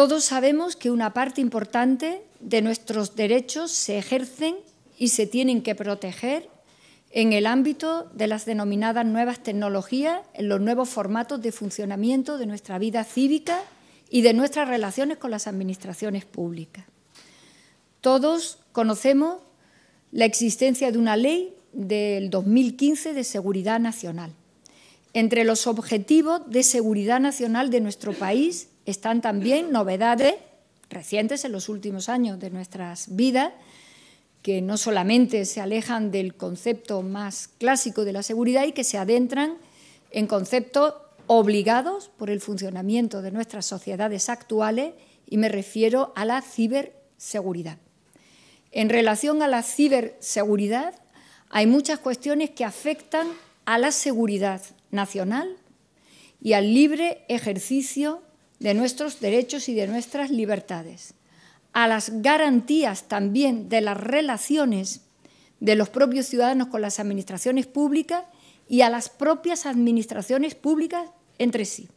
Todos sabemos que una parte importante de nuestros derechos se ejercen y se tienen que proteger en el ámbito de las denominadas nuevas tecnologías, en los nuevos formatos de funcionamiento de nuestra vida cívica y de nuestras relaciones con las administraciones públicas. Todos conocemos la existencia de una ley del 2015 de seguridad nacional. Entre los objetivos de seguridad nacional de nuestro país están también novedades recientes en los últimos años de nuestras vidas, que no solamente se alejan del concepto más clásico de la seguridad y que se adentran en conceptos obligados por el funcionamiento de nuestras sociedades actuales y me refiero a la ciberseguridad. En relación a la ciberseguridad, hay muchas cuestiones que afectan a la seguridad nacional y al libre ejercicio de nuestros derechos y de nuestras libertades, a las garantías también de las relaciones de los propios ciudadanos con las administraciones públicas y a las propias administraciones públicas entre sí.